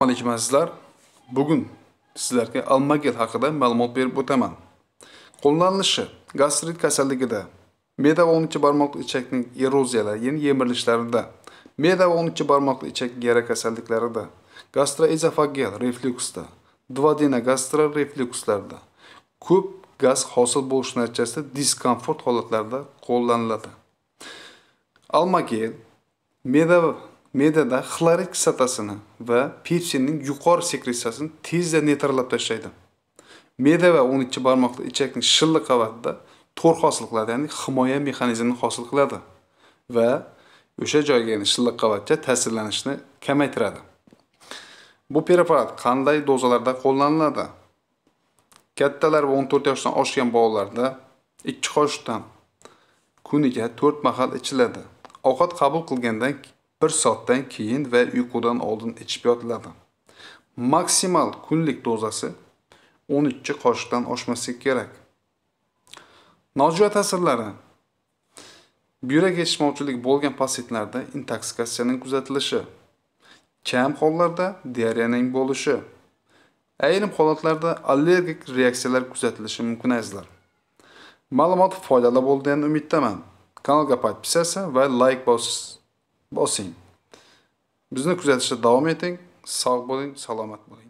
alaykum azizlar bugun sizlarga almagel haqida ma'lumot berib o'taman qo'llanilishi gastrit kasalligida meda va o'ninchi barmoq ichakning eroziyalari ya'ni yemirishlarida meda va o'ninchi barmoq ichak yara kasalliklarida gastroezofageal refluksda, dvadina gastro ko'p gaz hosil bo'lish natijasida diskomfort holatlarida qo'llaniladi almagel meda me'dada xlorid kislotasini va pepsinning yuqori sekretsiyasini tezda neytrallab tashlaydi me'da va o'n ikki barmoqli ichakning shilliq qavatida to'r hosil qiladi ya'ni himoya mexanizmini hosil qiladi va o'sha joyga ya'ni shilliq qavatga ta'sirlanishni kamaytiradi bu preparat qanday dozalarda qo'llaniladi kattalar va o'n to'rt yoshdan oshgan bolalarda ikki qoshiqdan kuniga to'rt mahal ichiladi ovqat qabul qilgandan bir soatdan keyin va uyqudan oldin ichib yotiladi. Maksimal kunlik dozasi 13 qoshiqdan oshmasligi kerak. Nojo'ya ta'sirlari Buyrak yetishmovchiligi bo'lgan patsientlarda intoksikatsiyaning kuzatilishi, kam hollarda diareyaning bo'lishi, ayrim holatlarda allergik reaksiyalar kuzatilishi mumkin azizlar. Ma'lumot foydali bo'ldi degan umiddaman. Kanalga podpisatsiya va like bosing bosing bizni kuzatishda davom eting sog' bo'ling salomat bo'ling